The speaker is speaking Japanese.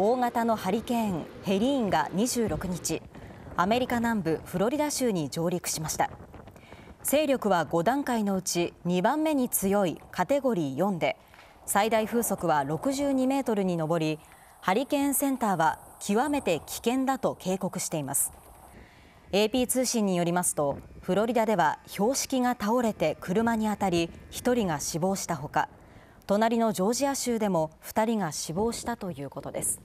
大型のハリケーンヘリーンが26日アメリカ南部フロリダ州に上陸しました勢力は5段階のうち2番目に強いカテゴリー4で最大風速は62メートルに上りハリケーンセンターは極めて危険だと警告しています AP 通信によりますとフロリダでは標識が倒れて車に当たり1人が死亡したほか隣のジョージア州でも2人が死亡したということです。